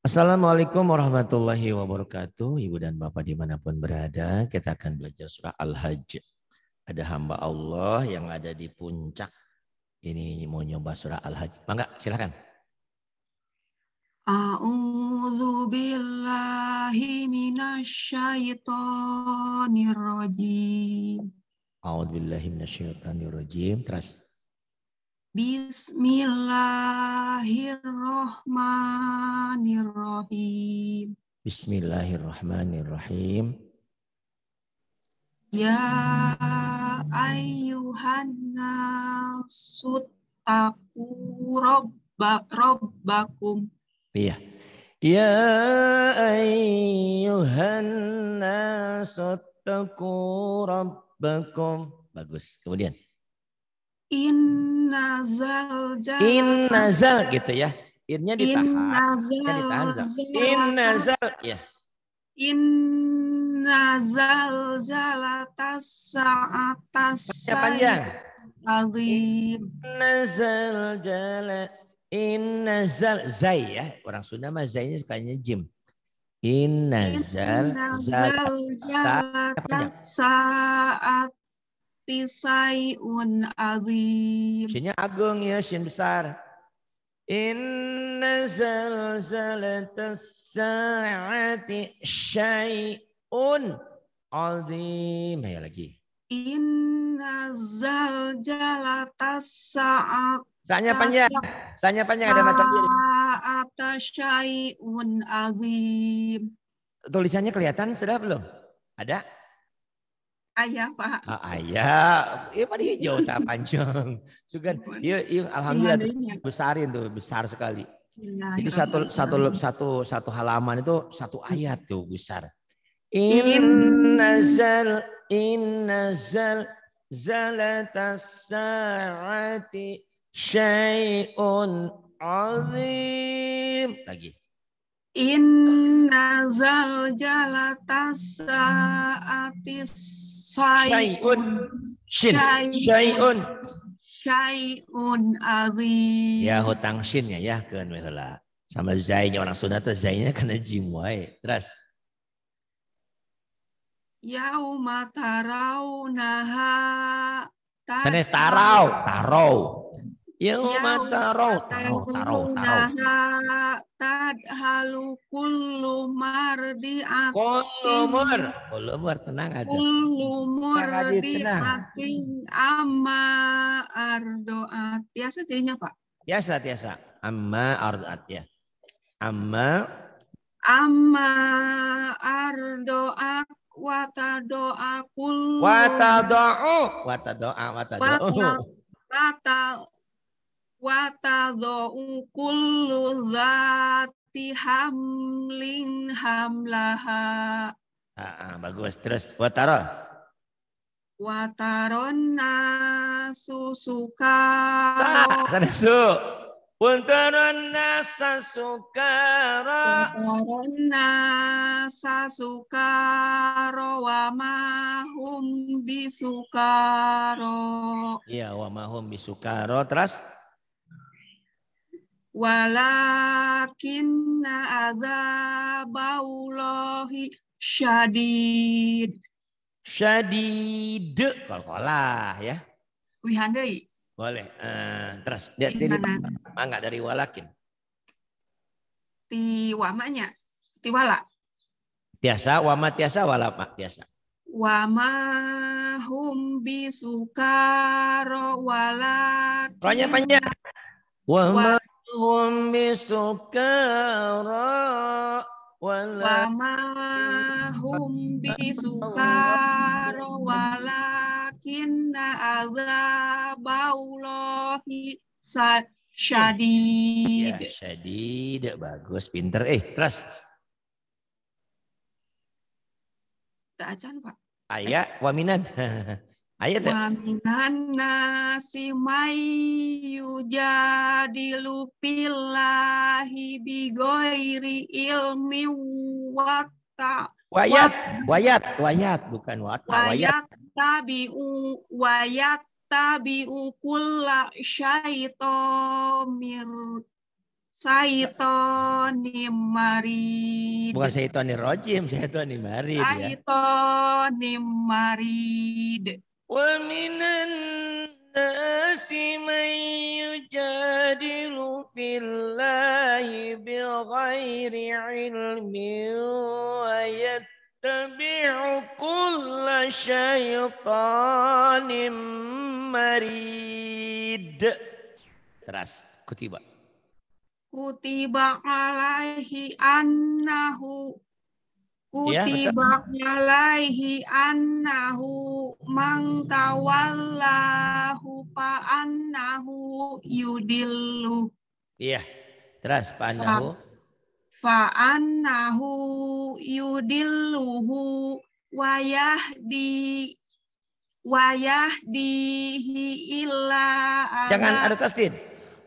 Assalamualaikum warahmatullahi wabarakatuh. Ibu dan Bapak dimanapun berada, kita akan belajar surah Al-Hajj. Ada hamba Allah yang ada di puncak. Ini mau nyoba surah Al-Hajj. Bangga? silakan. A'udzu billahi minasyaitonir rajim. A'udzu billahi minasyaitonir rajim. Terus. Bismillahirrahmanirrahim. Bismillahirrahmanirrahim. Ya ayuhan ayyuhan nasuttaku rabbak rabbakum. Iya. Ya ayuhan ayyuhan nasuttaku rabbakum. Bagus. Kemudian. In nazal In gitu ya. Innya ditahan. In nazal. Ya, In nazal. Ya. In jalatas saatas. Panjang. Nazal jala. In nazal zai ya. Orang Sunda mah zainya sukanya jim. In nazal jalatas saat syai'un azim. Syinya agung ya, sin besar. Inna zalzalatas sa'ati syai'un azim. Ayo lagi. Inna zalzalatas sa'ati Tanya panjang. Tanya panjang ada mata dia. syai'un azim. Tulisannya kelihatan sudah belum? Ada? Ayah Pak. Ah, ayah, ini iya, pada hijau tak panjang. Sugan, iya, iya, alhamdulillah Sebenarnya. besarin tuh besar sekali. Ya, itu satu satu satu satu halaman itu satu ayat tuh besar. Inna zal inna zal zalatas saati syai'un azim. Lagi. Inna jalata saati syai'un shin syai'un syai'un azim. Ya hutang shin ya ya kan misalnya. Sama zainya orang Sunda tuh zainya karena jim wae. Terus Yauma tarawnaha Sanes tarau, tarau. Yauma ya, taro taro taro taro tadhalu kullu mardi atin kullu mar kullu mar tenang aja kullu mardi atin amma ardoat biasa jadinya Pak biasa biasa amma ardoat ya amma amma ardoat wata doa kullu wata wata, wata wata watadu kullu dzati hamlin hamlaha. Ah, bagus. Terus watara Wataron nasu suka. Ah, sana su. Puntaron nasa sukara. Puntaron nasa sukara wa bisukaro. Iya, wa hum bisukaro. Terus? walakinna azaballahi syadid. Syadid. kalah ya. Wihandai. Boleh. Uh, terus. Lihat ini mangga dari walakin. Tiwamanya. Tiwala. Tiasa, wama tiasa, wala pak tiasa. Wama hum bisukaro walakin Rohnya panjang. Wama hum bisukara wama hum bisukara walakinna azabaulahi syadid ya syadid bagus pinter eh terus tak acan pak ayah waminan Ayat ya. Waminan si mayu jadi lupilahi bigoiri ilmi wata. Wayat, wayat, wayat bukan wata. Wayat tabiu, wayat tabiu kulla syaitomir Saitonim marid. Bukan saitonim rojim, saitonim marid ya. Saitonim ومن الناس من يجادل في الله بغير علم ويتبع كل شيطان مريد Teras, kutiba. Kutiba alaihi annahu Iya, Kutiba ya, alaihi annahu man tawallahu fa annahu yudillu. Iya. Terus fa annahu. Fa annahu yudilluhu wayah di wayah dihi illa Jangan ada tasdid.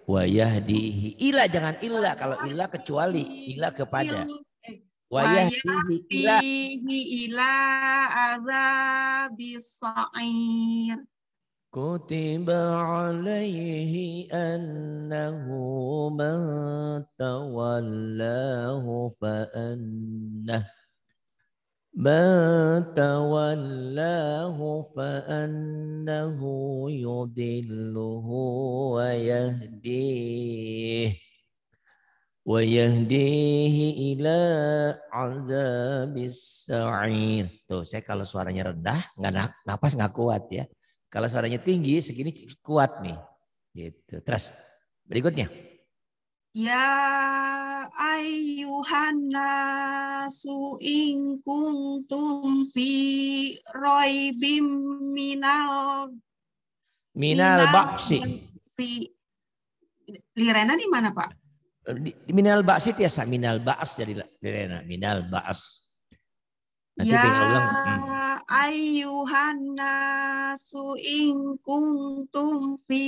Wayah dihi illa jangan illa kalau illa kecuali illa kepada. ويهديه إلى عذاب الصعير كتب عليه أنه من تولاه فأنه من تولاه فأنه يضله ويهديه وَيَهْدِيهِ إِلَى عَذَابِ السَّعِيرِ. Tuh, saya kalau suaranya rendah, nggak napas nggak kuat ya. Kalau suaranya tinggi, segini kuat nih. Gitu. Terus, berikutnya. Ya ayyuhan nasu in kuntum fi raibim minal minal, minal baksi. Si Lirena di mana, Pak? Eh, minal ba'as itu ya minal ba'as jadi Lena minal ba'as ya ulang. Hmm. ayyuhanna su'ing kuntum fi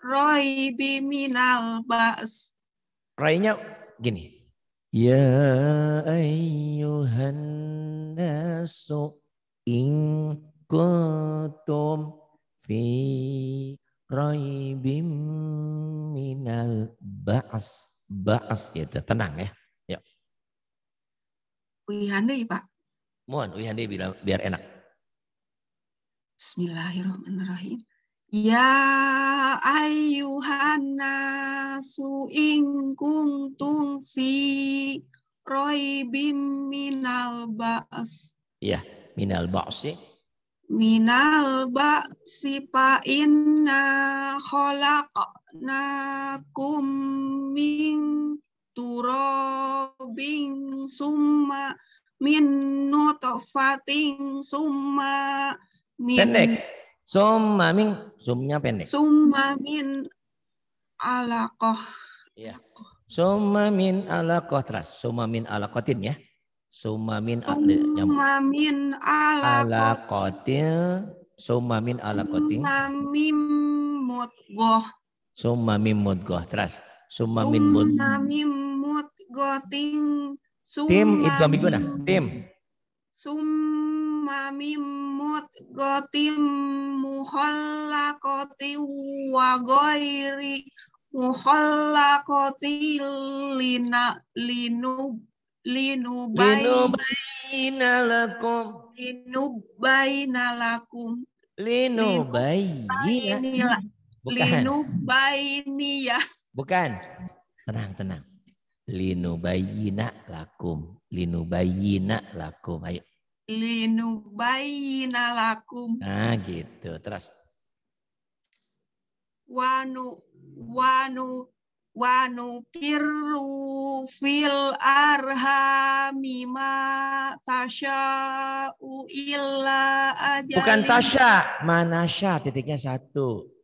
raibi minal ba'as. Rainya gini. Ya ayuhan nasu in kuntum fi roi minal ba'as. Ba'as itu ya tenang ya. Yuk. Ya. Uyandai Pak. Mohon Uyandai bilang biar enak. Bismillahirrahmanirrahim. Ya ayyuhan nasu in kuntum fi raibim minal ba'as. Ya, minal ya. Minal ba'si fa inna khalaqa khalaqnakum min turabin summa min nutfatin summa min pendek summa min sumnya pendek summa min alaqah ya summa min alaqah terus summa min alaqatin ya summa min eh, summa min alaqatin summa min alaqatin summa min mudghah Summa mim mudghah. Teras. Summa min mud. Summa mim mudghatin. Tim idgham biguna. Tim. Summa mim mudghatin koti wa ghairi koti lina linu linu linubaina lakum linubaina lakum linu lakum Bukan. ya. Bukan. Tenang, tenang. Bayina lakum. Bayina lakum. Ayo. Bayina lakum. Nah gitu. Terus. Wanu wanu wanu Kiru fil arhami ma tasha illa Aja. Bukan tasha, manasha titiknya satu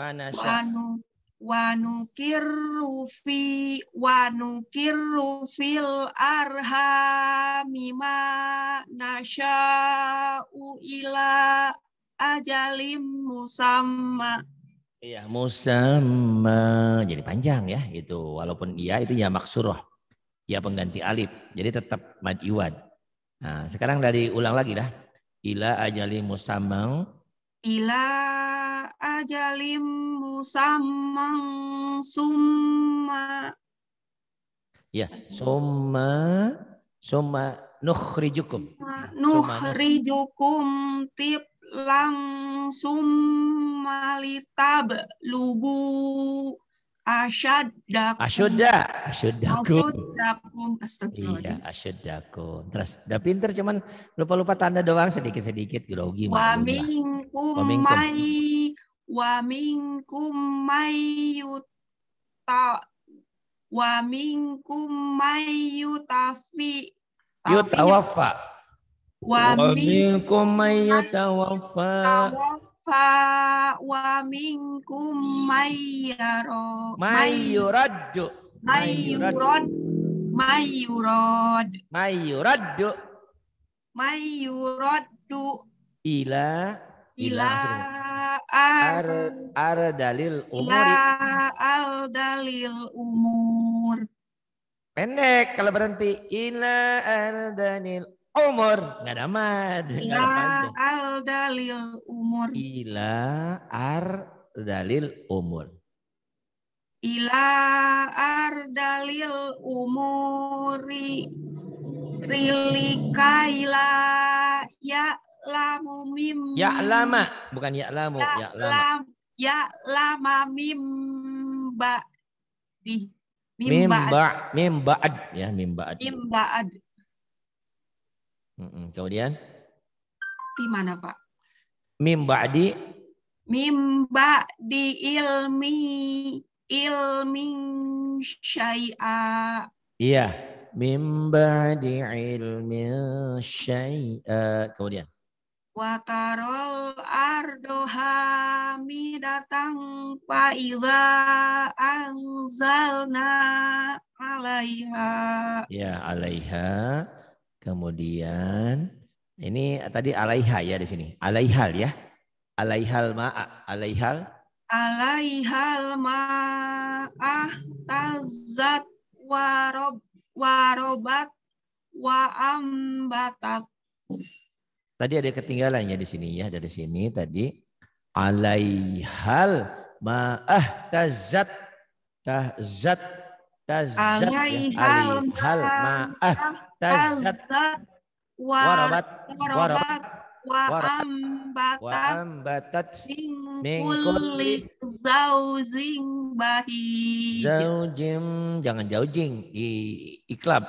sya wanu wanukirru fi wanukirru fil arhami ma nasya'u ila ajalim musamma Iya, musamma. Jadi panjang ya itu. Walaupun iya itu ya maksuroh. Ya pengganti alif. Jadi tetap mad iwad. Nah, sekarang dari ulang lagi dah. Ila ajali musamang ila ajalim musamman summa ya summa summa nukhrijukum nah, nukhrijukum tip lang summa litab lugu asyadakum. Asyadda. asyudakum. Asyudakum, Iya, asyudakum. Terus udah pinter cuman lupa-lupa tanda doang sedikit-sedikit grogi. Wa minkum mai wa minkum mai yuta wa minkum mai yutafi yutawafa wa minkum yutawafa fa wa minkum mayyaro mayyurad mayyurad mayyurad mayyurad mayyurad ila ila ar ar dalil umur al dalil umur pendek kalau berhenti ila ar dalil umur nggak ada mad nggak ada al dalil umur ila ar dalil umur ila ar dalil umuri rilika ila ya lamu mim ya lama bukan ya lamu ya, ya lama ya lama mimba di mimba mimba ba ya mim ba Mm-mm. Kemudian? Di mana Pak? Mimba'di. di ilmi ilmi syai'a. Iya. di ilmi syai'a. Kemudian? Watarol ardoha datang fa'iza anzalna alaiha. Ya, alaiha. Kemudian ini tadi alaiha ya di sini. Alaihal ya. Alaihal ma'a. Alaihal. Alaihal ma'a tazat warob warobat wa ambatat. Tadi ada ketinggalannya di sini ya dari sini tadi alaihal ma'ah tazat tazat Tazzat ya. alihal ma'ah. Ah, Tazzat warabat warabat وأنبتت من كل زوج بهيج zaujim jangan zaujing i iklab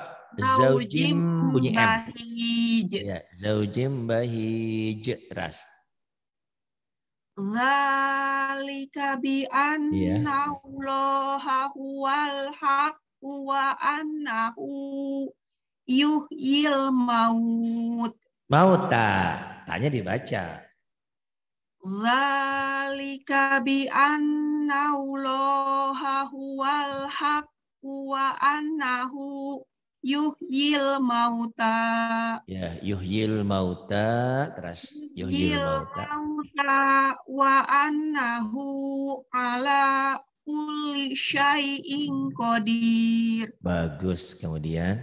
zaujim bunyi m bahij. ya zaujim bahij ras Zalika bi anna iya. allaha huwal haqqu wa annahu yuhyil maut. tak? Tanya dibaca. Zalika bi anna allaha huwal haqqu wa annahu yuhyil mauta. Ya, yuhyil mauta. Terus yuhyil mauta. wa annahu ala kulli syai'in qadir. Bagus. Kemudian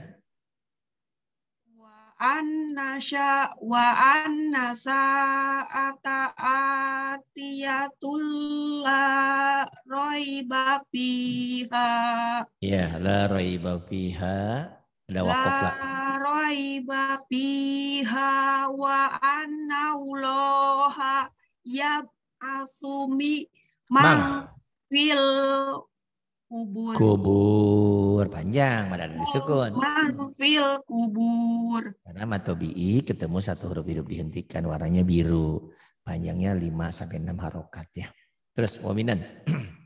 wa anna waan wa anna sa'ata atiyatul la Ya, la roibabiha. fiha. Ada wakaf lah. Raiba biha wa annallaha ya asumi mangfil fil kubur. Kubur panjang pada disukun. Mang fil kubur. Karena matobi'i ketemu satu huruf hidup dihentikan warnanya biru. Panjangnya 5 sampai 6 harokat ya. Terus waminan.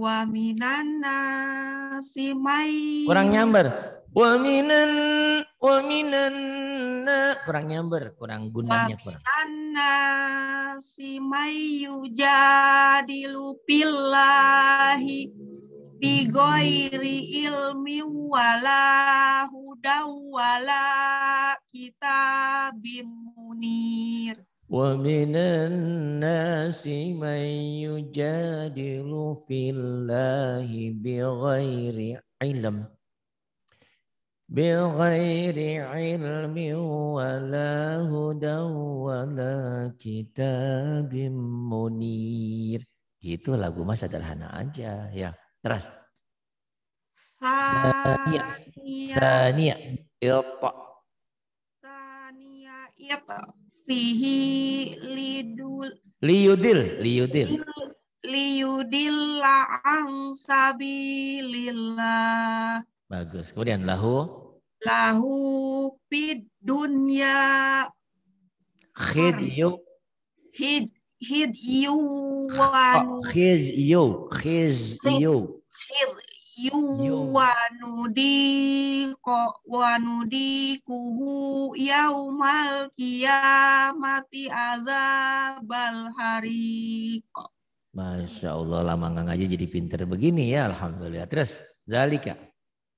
Waminan nasimai. Kurang nyamber. Waminan waminanna kurang nyamber, kurang gunanya kurang. Anna si mayu jadilu lupilahi bigoiri ilmi wala hudaw wala bimunir. Waminan ومن mayu من يجادل في الله بغير علم ولا هدى ولا كتاب منير itu lagu mas sederhana aja ya terus Tania Tania Ilta Tania Ilta Fihi Lidul liudil, liudil, Liudil La'ang Sabilillah Bagus. Kemudian lahu lahu pid dunya khidyu hid hidyu wa khizyu khizyu Wanudi. wanudi nudiku wa nudikuhu yaumal kiamati azabal hari Masya Allah lama nggak ngaji jadi pinter begini ya Alhamdulillah. Terus Zalika.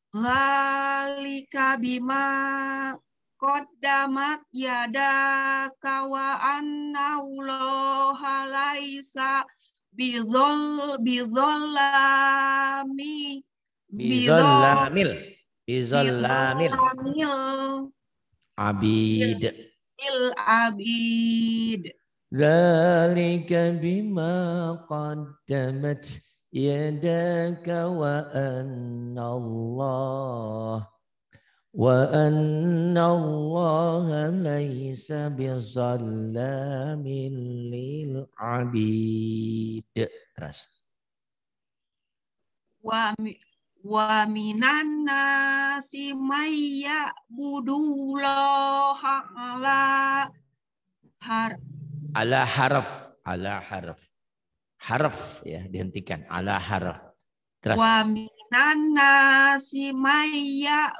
Halika bima kodamat yada wa annallaha laisa bidolami bidolamil bidolamil bidhollamil abid il abid Zalika bima qaddamat يداك وأن الله وأن الله ليس بظلام للعبيد terus wa minan nasi ma'ya budullah ala har ala harf ala harf harf ya dihentikan ala harf terus wa minan nasi maya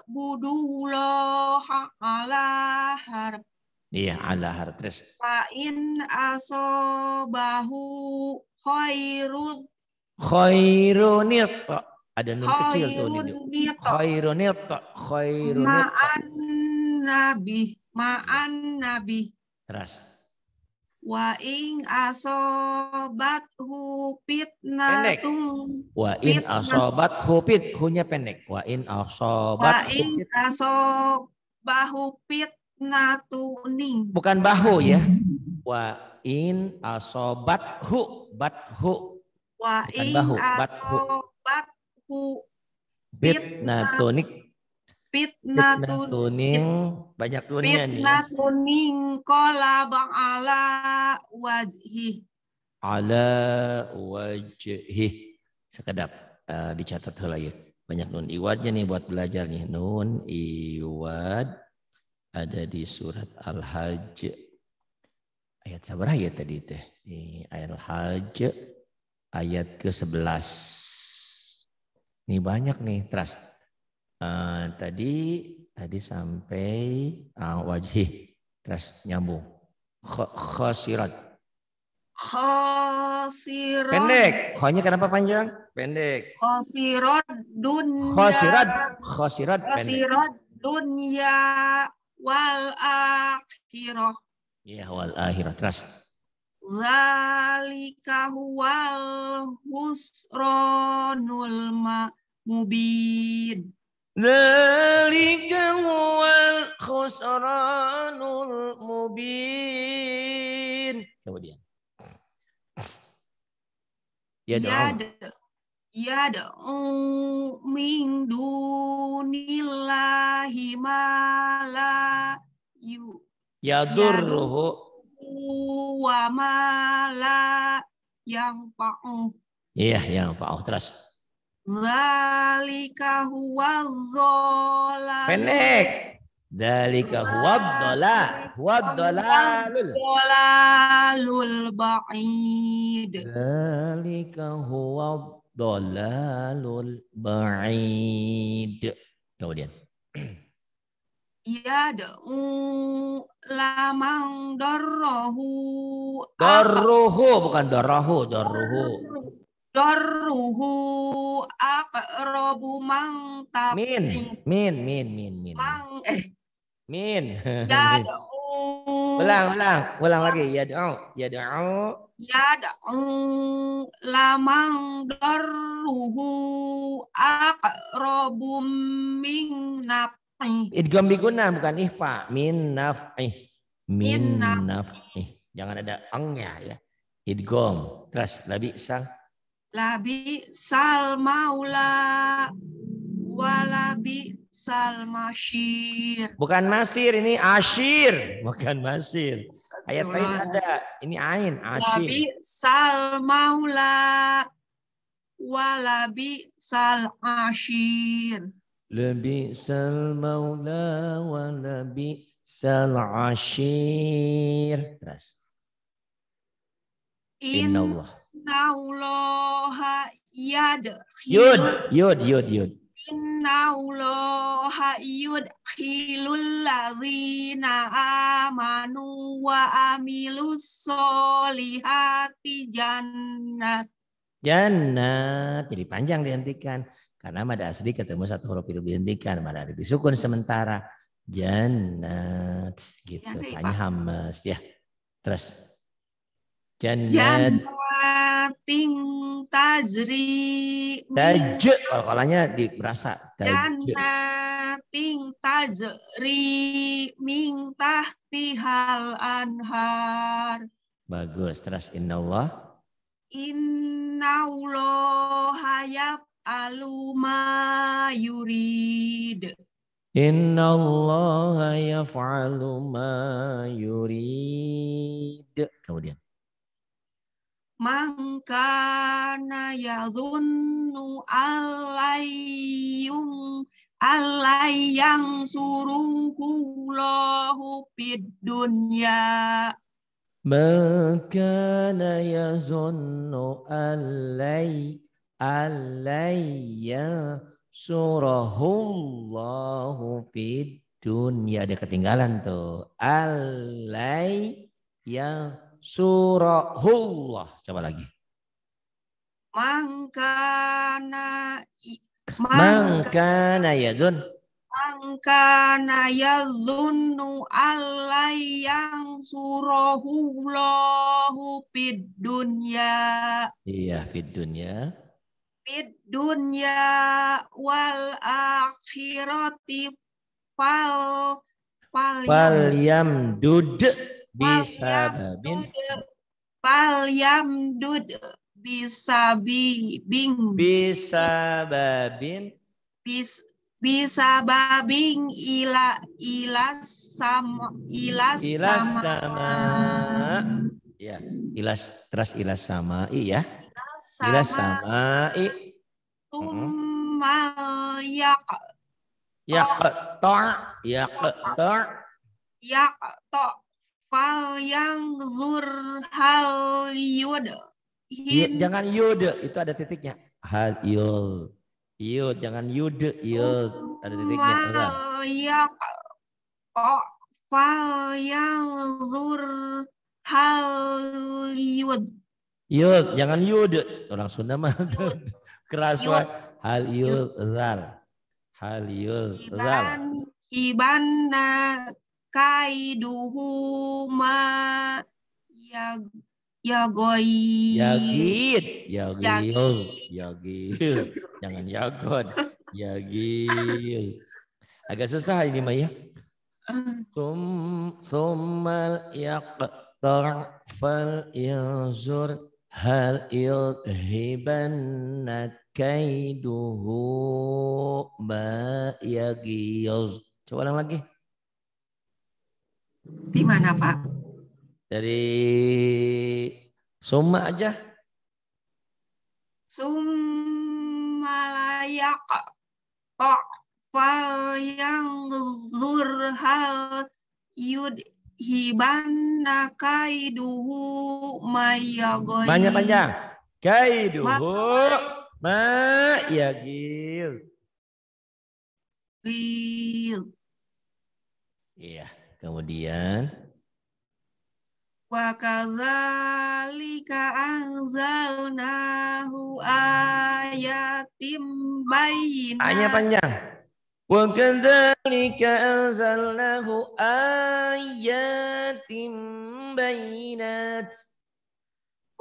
ala harf iya ala harf terus fa in asobahu khairun khairunit ada nun kecil tuh ini khairunit khairunit ma'an nabi ma'an nabi terus Wa ing asobat hupit natu. Wa in asobat hupit hunya pendek. Wa in asobat. Wa in asobahu fitnatuning. Bukan bahu ya. Wa in asobat hu bat hu. Wa in asobat hu natunik. Fitnah, fitnah tuning, banyak kuningnya nih. Fitnah tuning kola bang ala wajhi. Ala wajhi. Sekedap uh, dicatat heula ya. Banyak nun iwadnya nih buat belajar nih. Nun iwad ada di surat Al-Hajj. Ayat sabar ya tadi teh. nih ayat Al-Hajj ayat ke-11. Ini banyak nih, trust Eh, tadi tadi sampai uh, wajih terus nyambung khosirat khosirat pendek khonya kenapa panjang pendek khosirat dunia khosirat khosirat khosirat dunia wal akhirah ya wal akhirah terus Zalika huwal husronul ma'mubid. ذلك هو الخسران المبين kemudian ya yad'u iya min dunillahi ma la yu yadurruhu ya wa ma la yang pa'u iya yang pa'u terus Dalika huwadzola. Pendek. Dalika huwadzola. Huwadzolalul. Huwadzolalul ba'id. Dalika huwadzolalul ba'id. Kemudian. Ya da'u lamang dorrohu. Dorrohu bukan dorrohu. Dorrohu doruhu apa robu mang tapi min min min min min mang eh min ya ulang ulang ulang lagi ya doa ya doa ya doa lamang doruhu apa robu min nafi idgham biguna bukan ihfa min nafi min nafi jangan ada angnya ya, ya. idgham terus lebih sang labi sal maula walabi sal masyir. Bukan masir, ini ashir. Bukan masir. Ayat lain ada. Ini ain, ashir. Labi sal maula walabi sal asir. Labi sal maula walabi sal asir. Terus. Inna Allah. Innaullaha yud. Yud, yud, yud. Innaullaha yud hilul lari amanu wa amilus solihati jannat. Jannat. Jadi panjang dihentikan. Karena pada asli ketemu satu huruf itu dihentikan. Pada asli disukun sementara. Jannat. Gitu. Tanya hamas. Ya. Terus. Jannat. Jannat ting tajri. Taj, kalau kalanya berasa. ting tajri tahti hal anhar. Bagus. Terus inna Allah. Inna Allah yaf'alu yurid. Inna Allah yaf'alu ma yurid. Kemudian man kana yadhunnu allayyum allayang suruhku lahu fid dunya man kana alai allay ya surahullahu fid dunya ada ketinggalan tuh alai yang surahullah. Coba lagi. Mangkana Mangkana ya Zun. Mangkana ya zunnu Allah yang surahullahu fid dunya. Iya, fid dunya. Fid dunya wal akhirati fal Palyam duduk bisabin fal bisa bi bing babin bis babing ila ilas sama ilas, ilas sama. sama ya ilas teras ilas sama iya ilas sama i tumal yak yak tor yak tor yak tor fal yang zur hal yud. Hin... Jangan yude, itu ada titiknya. Hal yul. Iyo, jangan yude, yud. Ada titiknya. Fal yang oh, fal yang zur hal yud. Iyo, jangan yude. Orang Sunda mah keras Hal yul zar. Hal yul zar. Iban, ibana kaiduhuma ya yagoi yagid yagil yagil jangan yagod yagil agak susah ini Maya Sum, ya yaqtar fal yazur hal ilhibanna kaiduhu ma yagiz coba ulang lagi di mana Pak? Dari Suma aja. Sumalayak kok fal yang zur hal yud hibanna kaiduhu mayagoi. Banyak panjang. Kaiduhu mayagil. Iya. Yeah. Kemudian wa kadzalika anzalnahu ayatim bayyinatin. Hanya panjang. Wa kadzalika anzalnahu ayatim bayyinat.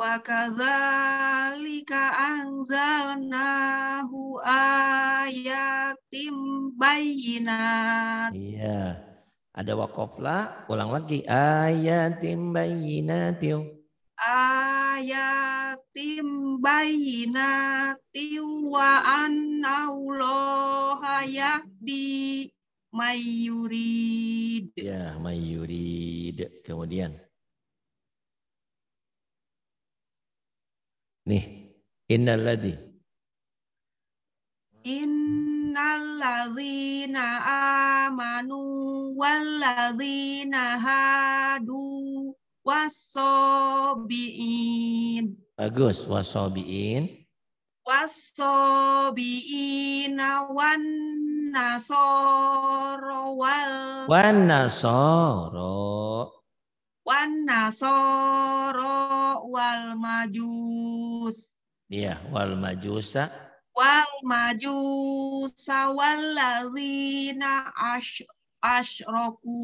Wa kadzalika anzalnahu ayatim bayyinat. Iya. Yeah. Ada wakofla, ulang lagi. Ayatim bayinatiu. Ayatim bayinatiu wa annauloha yahdi mayurid. Ya, mayurid. Kemudian. Nih, inaladi. In innalladzina amanu walladzina hadu wasobiin. Bagus, wasobiin. Wasobiin wan nasoro wal. Wan nasoro. Wan nasoro wal majus. Iya, wal majusa wal majusa walladzina ash ashroku.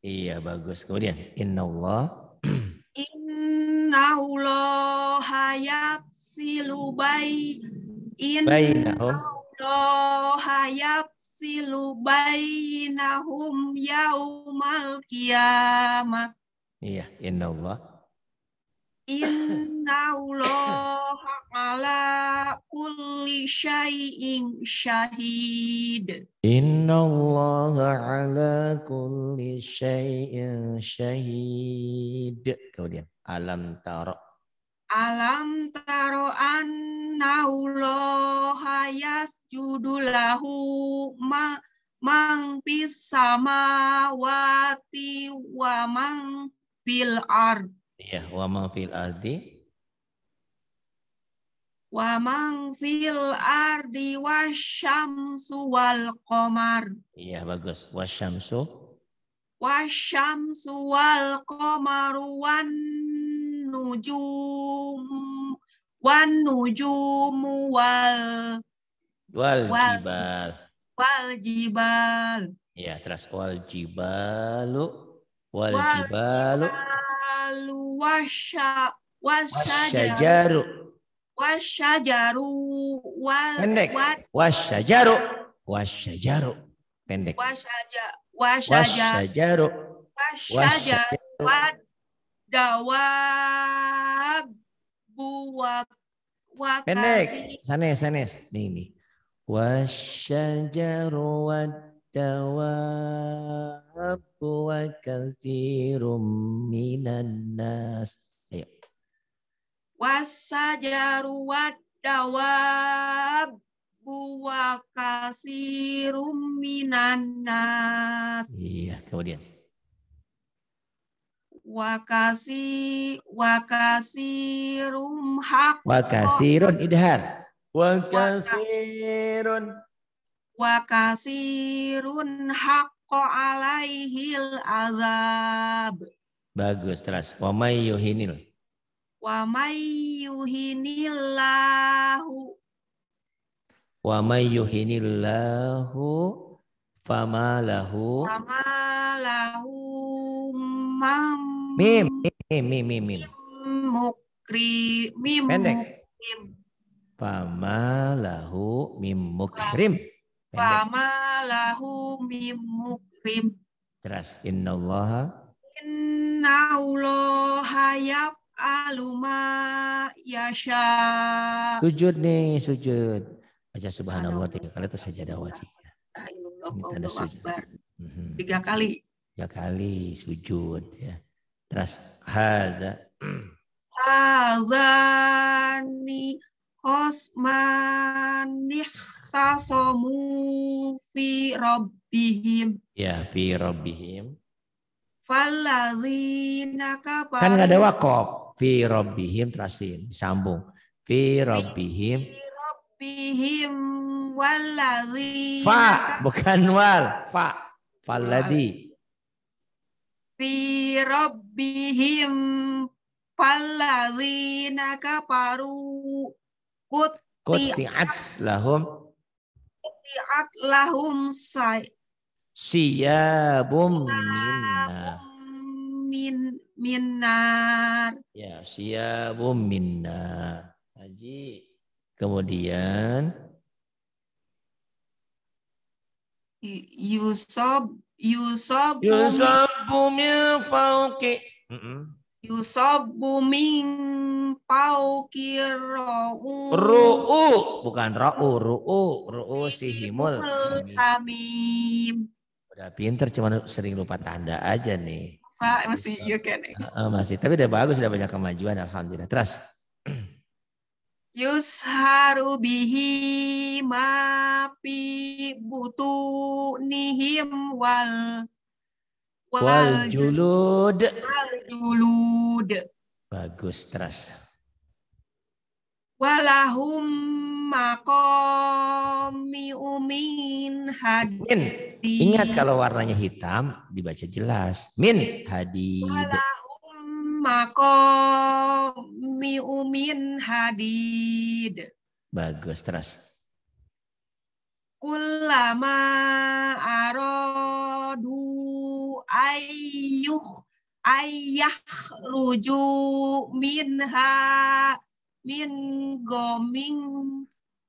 Iya bagus. Kemudian inna Allah. inna Allah hayab silubai Inna Allah hayab silubai nahum yaumal qiyamah. Iya, inna Allah Inna Allah ala kulli syai'in syahid. Inna Allah ala kulli syai'in syahid. Kemudian alam taro. Alam taro anna Allah yasjudu ma mang fis wati wa mang fil ard. Iya, wa ma fil ardi wa man fil ardi wasyamsu wal qamar. Iya, bagus. Wasyamsu wasyamsu wal qamar wan nujum wan nujum wal wal jibal wal jibal Iya, terus wal jibalu wal, wal jibalu Washa washa wasyajaru wasyajaru wal pendek wasyajaru jaru, pendek jaru, wasyajaru jaru, dawab buat pendek sanes sanes nih nih wasyajaru wadawab dawab wa katsirum minan nas. Ayo. Wasajaru wadawab buwa kasirum minan nas. Iya, kemudian. Wakasi wakasirum hak. Wakasirun idhar. Wakasirun. Wakasirun hak alaihil azab. Bagus, terus. Wa may yuhinil. Wa may yuhinillahu. Wa may yuhinillahu famalahu. Famalahu mam. Mim, mim, mim, mim. mim. Mukri, mim. Pendek. Mim. Fama lahu mim mukrim. Fama lahu mim mukrim. Keras. Inna allaha Innaullaha yaf'alu aluma yasha. Sujud nih, sujud. Baca subhanallah tiga kali saja sajadah wajib. Ada sujud. Mhm. Tiga kali. Tiga kali sujud ya. Terus hada. Hadani khosmanih tasomu fi rabbihim. Ya, fi rabbihim. Faladzina kafaru. Kan nggak ada wakof. Fi robihim terasin. Sambung. Fi robihim. Fi robbihim waladzina. Fa. Bukan wal. Fa. Faladzi. Fi robbihim faladzina kafaru. Kutiat lahum. Kutiat lahum say Siyabum minna. Min, minnar. Ya, siyabum minnar. Haji. Kemudian. Yusob. Yusob. Yusob bumi fauki. Mm -mm. Yusob bumi fauki ru'u Ru'u. Bukan ru'u Ru'u. Ru'u himul. Hamim. Udah pinter cuman sering lupa tanda aja nih. Pak masih iya kan, eugenik. Uh, masih tapi udah bagus udah banyak kemajuan alhamdulillah. Terus yusharu bihi ma butu Nihim wal wal julud wal julud. Bagus terus walahum makomi umin hadin. Ingat kalau warnanya hitam dibaca jelas. Min hadi. Walahum umin hadid. Bagus terus. Kulama arodu ayuh ayah rujuk minha Min goming.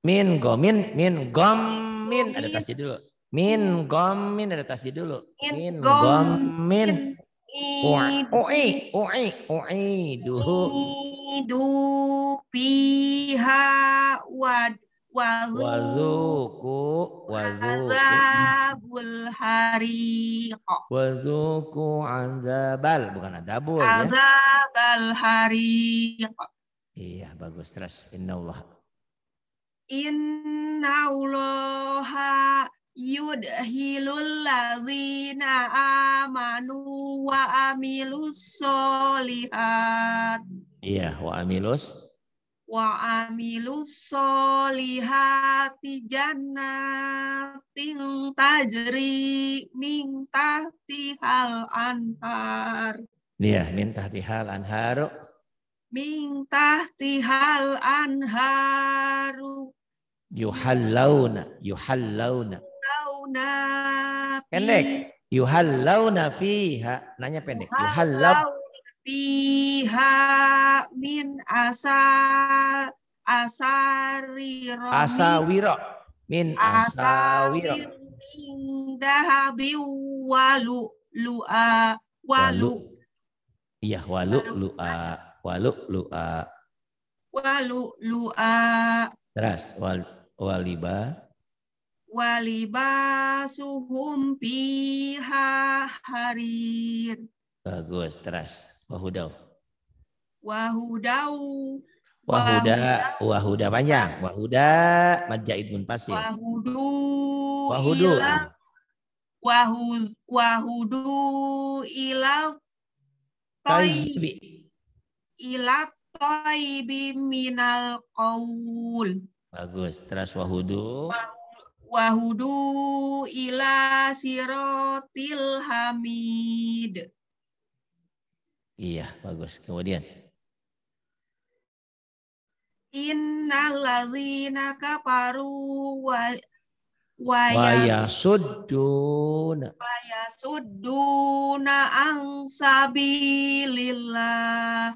Min gomin, min gomin. Ada tasnya dulu. Min gomin ada tasnya dulu. Min gomin. Oi, oi, oi, duhu. Du piha wad wazuku wazuku hari wazuku azabal bukan adabul ya. azabal hari Iya, bagus. Terus, inna Allah. Inna Allah yudhilul ladzina amanu wa amilus solihat. Iya, wa amilus. Wa amilus solihati jannatin tajri min tahtihal anhar. Iya, minta tihal anhar Minta tahtihal anharu Yuhallawna. Yuhallawna. Yuhallawna. pendek Yuhallawna fiha nanya pendek Yuhallawna fiha min asa asariro asawiro min asawiro min dahabi walu lua walu iya walu lua Walu lu'a. Walu lu'a. Terus wal, waliba. Waliba suhum piha harir. Bagus, terus. Wahudau. Wahudau. Wahuda, wahuda panjang. Wahuda marjaid pasir Wahudu. Wahudu. wahud wahudu, wahudu ila toibi minal qawul. Bagus. Terus wahudu. Wahudu ila sirotil hamid. Iya, bagus. Kemudian. Innaladzina kafaru wa wayasudduna wayasudduna ang sabilillah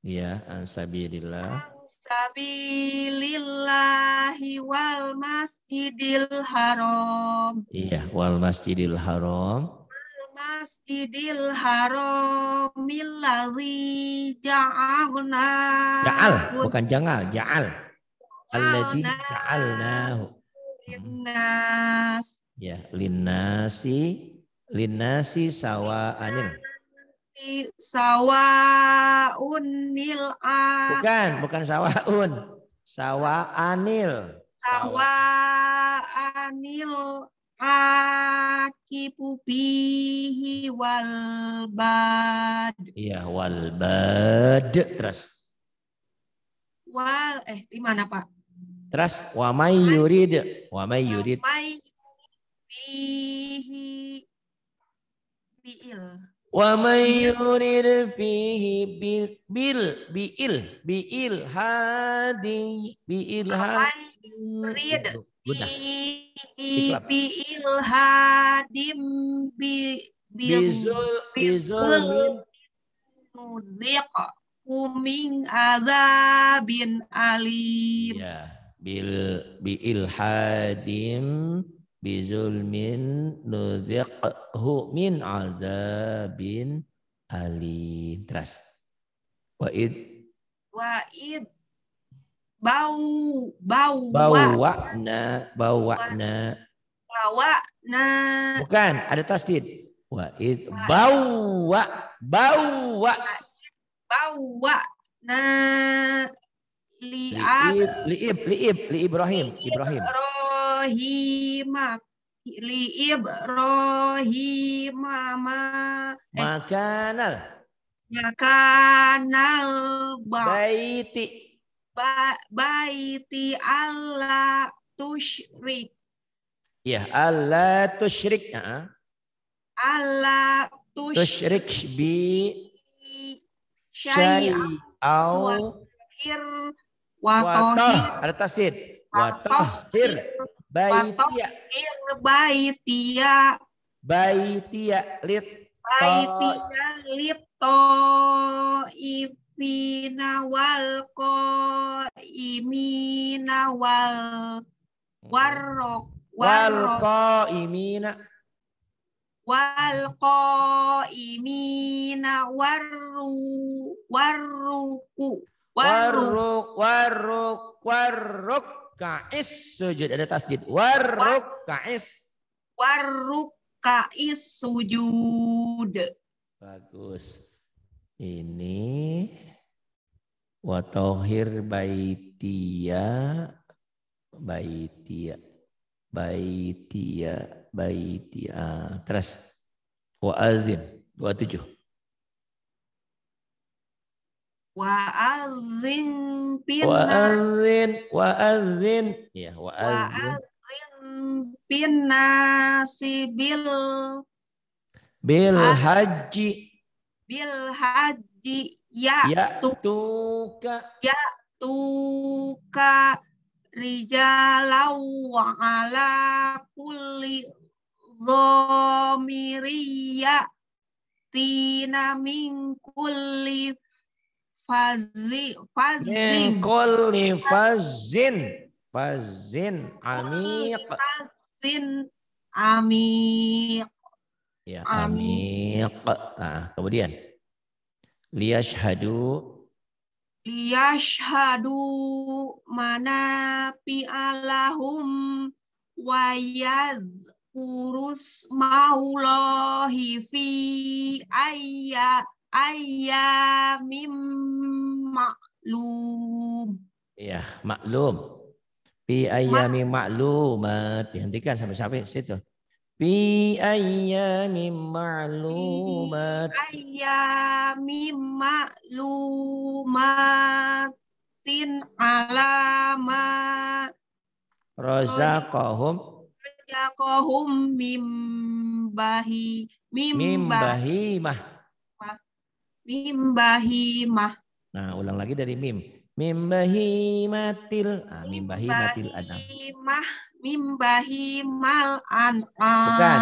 Ya, ansabilillah. Ansabilillahi wal masjidil haram. Iya, wal masjidil haram. Wal masjidil haram milladhi ja'alna. Ja'al, bukan jangal, ja'al. Alladhi ja'alnahu. Linnas. Ya, linnasi. Linnasi sawa'anin sawaun nil a. Bukan, bukan sawaun. Sawa anil. Sawa anil akipubihi bihi wal bad. Iya, wal bad. Terus. Wal eh di mana, Pak? Terus wa may yurid, wa may yurid. Wa may bihi biil. Wa may yurid fihi bil bil biil biil hadi biil hadi biil hadim bi bizul bizul kuming azabin alim ya bil biil hadim bizulmin nuziqhu min azabin alim. Terus. wa Waid. Bau. Bau. bau bau wa wa na Bawakna. Bawakna. na Bukan. Ada tasdid. Waid. Bawa. li, Bawakna. Li'ab. Li'ib. Li'ib. Li'ib. Ibrahim. Ibrahim. Ibrahim. Ibrahima li Ibrahima ma makanal makanal ba baiti ba baiti Allah tu'shrik ya Allah tusyrik uh -huh. Allah tu'shrik tushrik bi syai au wa tohir wa tohir Baitia. Baitia. Baitia lit. Baitia lit to ipina mm-hmm. wal ko imina wal warok, wal ko imina wal ko imina warru warruku ka'is sujud. Ada tasjid. waruk ka'is. waruk ka'is sujud. Bagus. Ini watohir baitia baitia baitia baitia terus wa azin 27 Wa'adzin azin Wa'adzin Wa'adzin ya Wa'adzin bin nasibil bil haji bil haji ya, ya tuka ya tuka rijalau wa ala kulli dhomiriya tina min kulli fazi fazin min kulli fazin fazin amiq fazin amiq ya amiq nah kemudian liyashhadu liyashhadu mana pi alahum wayad kurus maulohi fi ayat ayamim maklum. Iya, maklum. Pi ayamim maklumat. Dihentikan sampai sampai situ. Bi ayami maklumat. Ayami maklumatin alama. Rozakohum. Rozakohum mimbahi. Mimbahi. Mimbahi mah. Mimbahimah. Nah, ulang lagi dari mim. Mimbahimatil. Ah, mimbahimatil ada. Mimbahimah. Mimbahimal an'am. Bukan.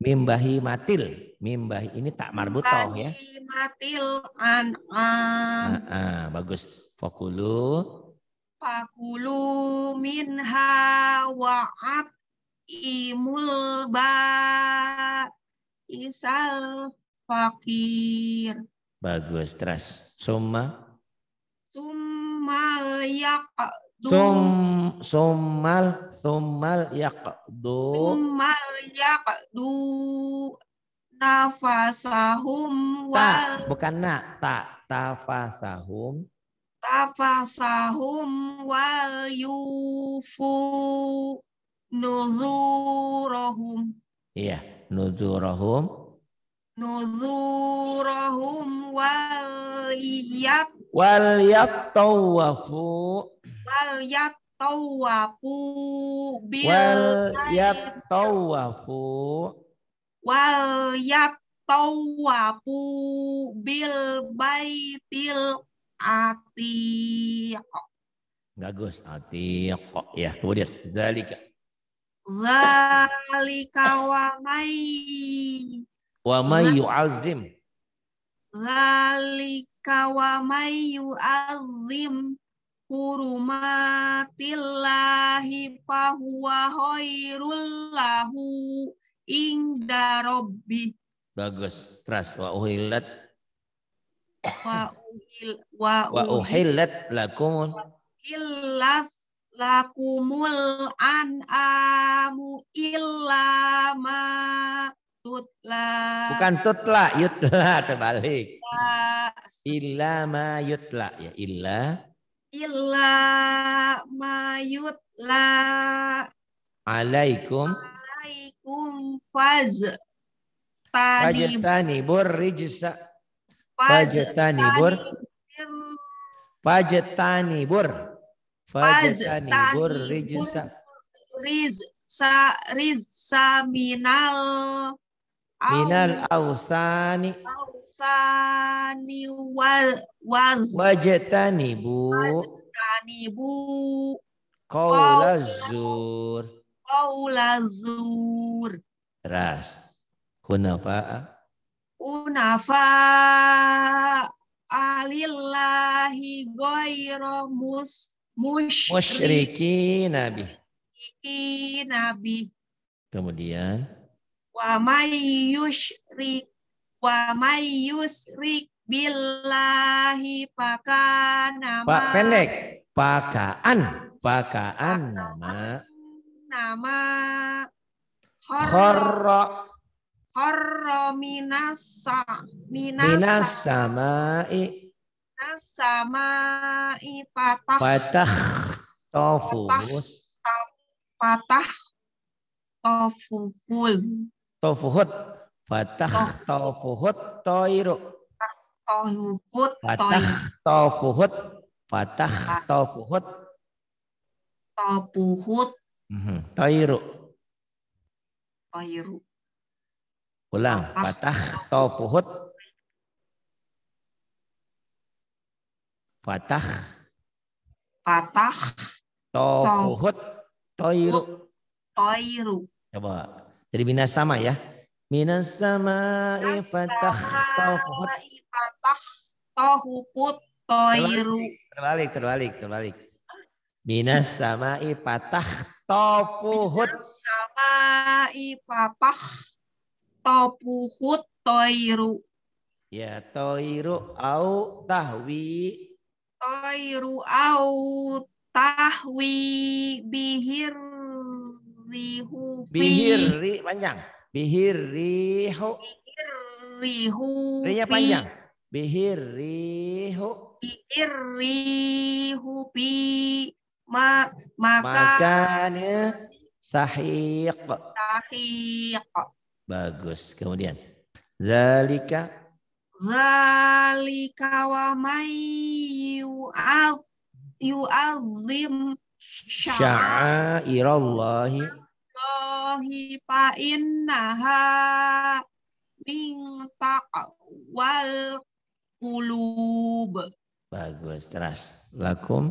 Mimbahimatil. Mimbahi ini tak marbutoh ya. Mimbahimatil an'am. Ah, ah, bagus. Fakulu. Fakulu minha wa'at imul ba isal fakir. Bagus. Terus summa summal yak. Sum summal summal Du. summal Du. nafasahum wal ta, bukan na ta tafasahum tafasahum wal yufu nuzurahum iya nuzurahum nuzurahum wal waliyat wal waliyat wal waliyat bil wal tawafu bil baitil atiq bagus atiq ya kemudian zalika zalika wa mai wa may yu'azzim zalika wa may yu'azzim hurumatillahi huwa khairul lahu inda rabbi bagus trust wa uhillat wa uhil wa, wa uhillat lakum hillat lakumul an'amu illa ma tutla. Bukan tutla, yutla terbalik. Illa ma yutla ya, illa. Illa ma yutla. Alaikum. Alaikum faz. Tani bur rijsa. Fajetani bur. Fajetani bur. Fajetani bur rijsa. Rizsa rizsa minal minal ausani ausani wal Wal. Wajetani bu Wajetani bu qaulazur qaulazur ras Kunafa. unafa alillahi goyro mus musyriki nabi musyriki nabi kemudian wa may yushrik wa may yusrik billahi pakana Pak pendek pakaan pakaan nama nama horro horro minasa minasa, minasa sama patah patah tofus patah tofuful Tofuhut. Fatah tofuhut toiru. Fatah tofuhut. Fatah tofuhut. Tofuhut. Toiru. Toiru. Ulang. Fatah tofuhut. Fatah. Fatah. Tofuhut. Toiru. Toiru. Coba. Jadi minas sama ya. Minas sama ifatah Ifatahut toiru. Terbalik, terbalik, terbalik. Minas sama ifatah tofuhut. Minas sama ifatah tofuhut toiru. Ya, toiru au tahwi. Toiru au tahwi bihir rihu fi. Bihir ri panjang. Bihir rihu. Bihir rihu. Rinya panjang. Bihir rihu. Bihir rihu fi. Ma, maka makanya sahiq. Sahiq. Bagus. Kemudian zalika zalika wa may yu'al yu'azzim sya'airallahi Allahi fa innaha min taqwal qulub. Bagus, terus. Lakum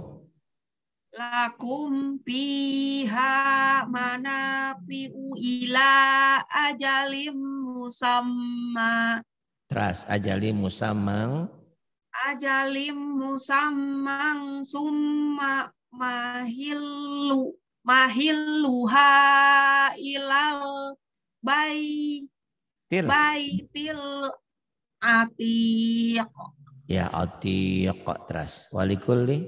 lakum piha piu ila ajalim musamma. Teras ajalim musamang. Ajalim musamang summa mahillu mahiluha ilal bay til. til atiq. Ya atiq terus. Walikulli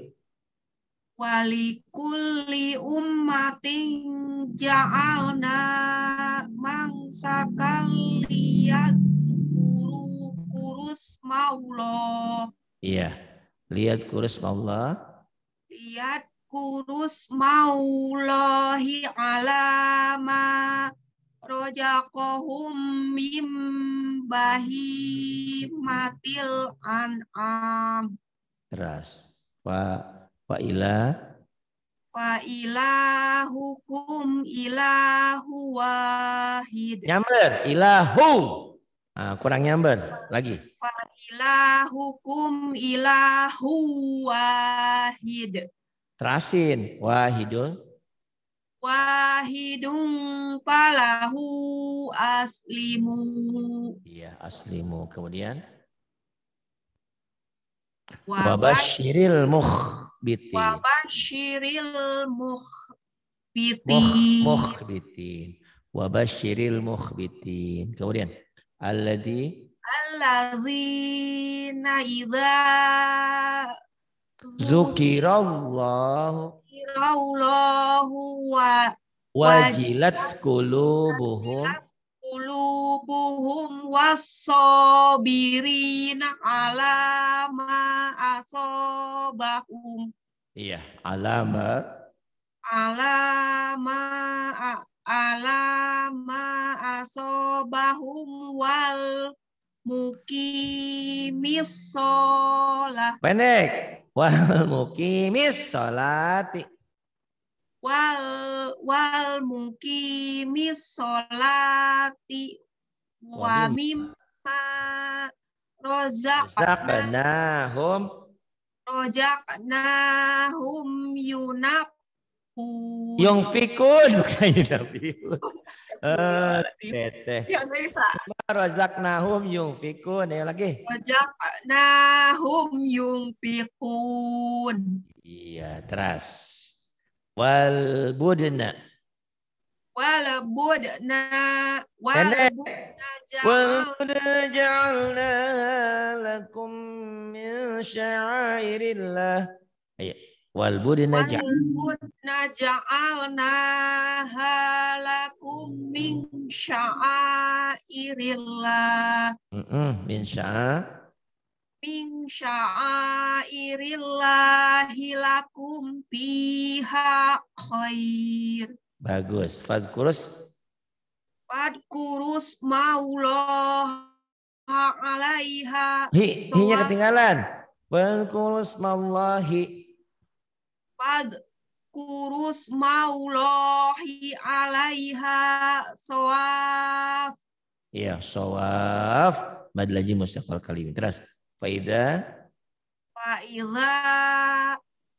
walikulli ummatin ja'alna mangsakal liyad kuru kurus maula. Iya. Lihat kurus maula. Lihat kurus maulahi alama rojakohum mim bahimatil an'am. Keras. Wa wa ila wa ilahukum ilahu wahid. Nyamber, ilahu. Nah, kurang nyamber. Lagi. Wa ilahukum ilahu wahid. Terasin. Wahidun. Wahidun palahu aslimu. Iya, aslimu. Kemudian? Wabashiril mukhbitin. Wabashiril mukhbitin. Mukhbitin. Wabashiril mukhbitin. Kemudian? Alladhi. Alladzina idha Zukirallahu. Zukirallahu wa wajilat kulubuhum. Kulubuhum wasobirina alama asobahum. Iya, alama. Alama alama asobahum wal mukimis sholah. Pendek wal mukimis solati wal wal mukimis solati wa Nahum. Rozak Nahum yunak Yung pikun bukan yudafiun. Ah, teteh. Iya, iya, yang bisa. Razaknahum yung pikun. Ayo lagi. Nahum, yung pikun. Iya, teras. Wal budna. Wal budna. Wal budna. Wal budna ja'alna lakum min syairillah. Ayo. Iya wal budna ja'alna halakum min sya'airillah mm -mm, min sya'a min sya'airillah lakum fiha khair bagus fadkurus fadkurus maulah alaiha hi hinya ketinggalan fadkurus maulahi Fad kurus maulohi alaiha sawaf. Ya, sawaf. Mad mustaqal mustaqbal kalim. Terus, faida. Faida.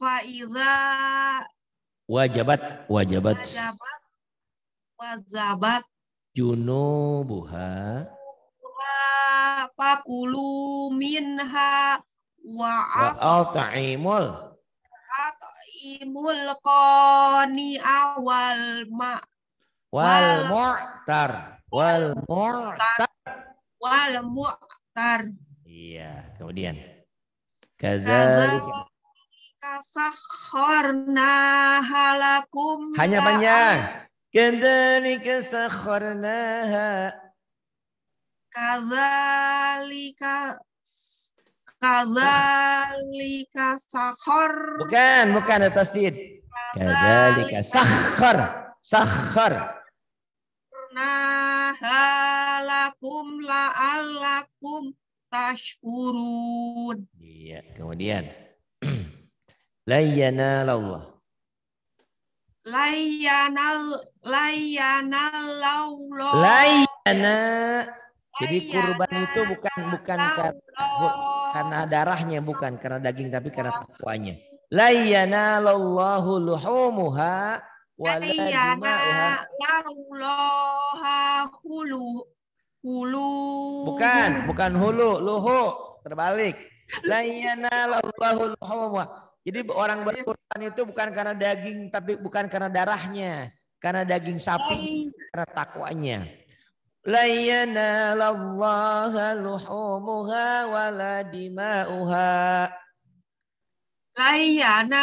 Faida. Wajabat. Wajabat. Wajabat. Wajabat. Junubuha. Pakulu minha wa'ataimul. ta'imul mulqani awal ma wal mu'tar wal mu'tar wal mu'tar iya kemudian kadzalika sakharna halakum hanya ya panjang kadzalika sakharna kadzalika Kadzalika sakhar. Bukan, bukan ada tasdid. Kadzalika sakhar. Sakhar. Nahalakum la'allakum tashkurun. Iya, kemudian layyana Allah Layyana layanal laulo layana jadi Ayah, kurban kurban itu bukan bukan karena, karena darahnya bukan karena daging tapi karena iya. takwanya. La yanalallahu luhumuha iya, hulu hulu bukan bukan hulu luhu terbalik jadi orang berkurban itu bukan karena daging tapi bukan karena darahnya karena daging sapi iya. karena takwanya لن ينال الله لحومها ولا دماؤها لن ينال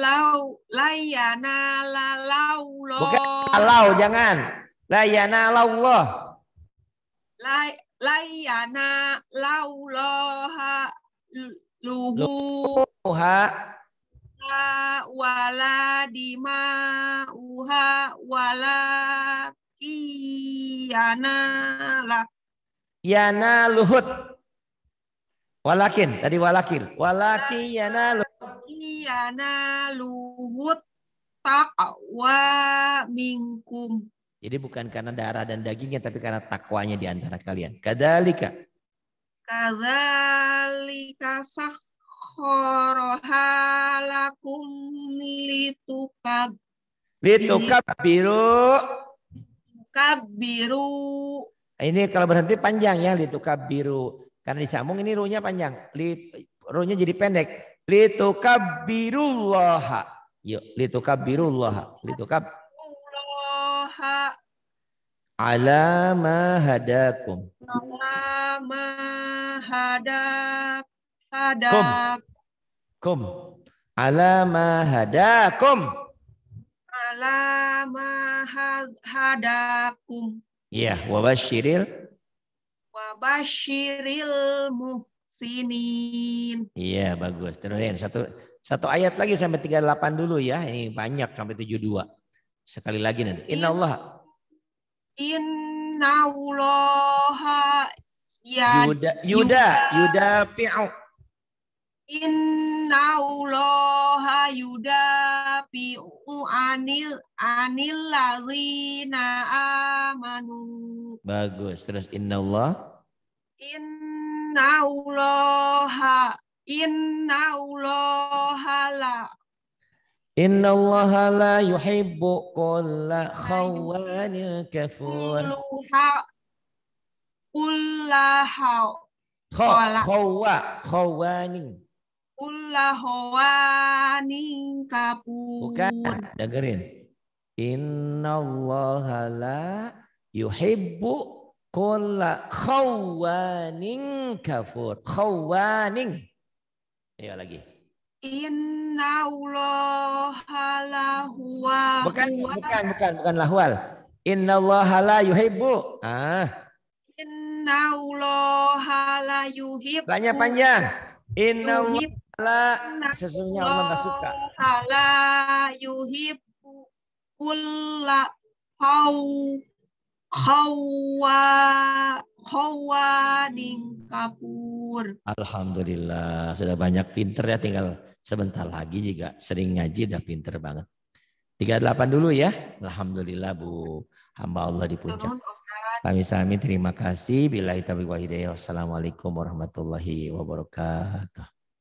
لن bukan jangan la yanala Allah la la yana wala dimauha wala yanala. Yana luhut. Walakin tadi walakin. walaki yana luhut. Yana luhut takwa mingkum. Jadi bukan karena darah dan dagingnya tapi karena takwanya di antara kalian. Kadalika. Kadalika halakum litukab. Litukab biru tukabiru. Ini kalau berhenti panjang ya litukabiru. Karena disambung ini ruhnya panjang. Ruhnya jadi pendek. loha. Yuk, loha. Litukab. Allah. Ala ma hadakum. Ala ma hadakum. Hadab. Kum. Kum. Ala ma hadakum ala hadakum. Ya, wabashiril. Wabashiril muhsinin. Iya, bagus. Terusin satu satu ayat lagi sampai 38 dulu ya. Ini banyak sampai 72. Sekali lagi nanti. Iya. Inna Allah. Inna Allah ya Yuda Yuda Yuda pi'u. Inna Allah Yuda pi'u anil anil ladzina amanu. Bagus. Terus innallah. Innallaha innallaha la Inna Allah la yuhibbu kulla khawanin kafur. Kulla khaw. Khawa. khawani kapur. Bukan, dengerin. Inna Allah la yuhibbu kulla khawanin kafur. Khawanin. Ayo lagi. Inna Allah huwa. Bukan, bukan, bukan, bukan lahwal. Inna Allah la yuhibbu. Ah. Inna Allah la yuhibbu. Tanya panjang. Inna Allah Taala sesungguhnya Allah enggak suka. Taala yuhibbu kulla hau hawa hawa kapur. Alhamdulillah sudah banyak pinter ya tinggal sebentar lagi juga sering ngaji udah pinter banget. 38 dulu ya. Alhamdulillah Bu hamba Allah di puncak. Kami sami terima kasih. Bila itu wa hidayah. Wassalamualaikum warahmatullahi wabarakatuh.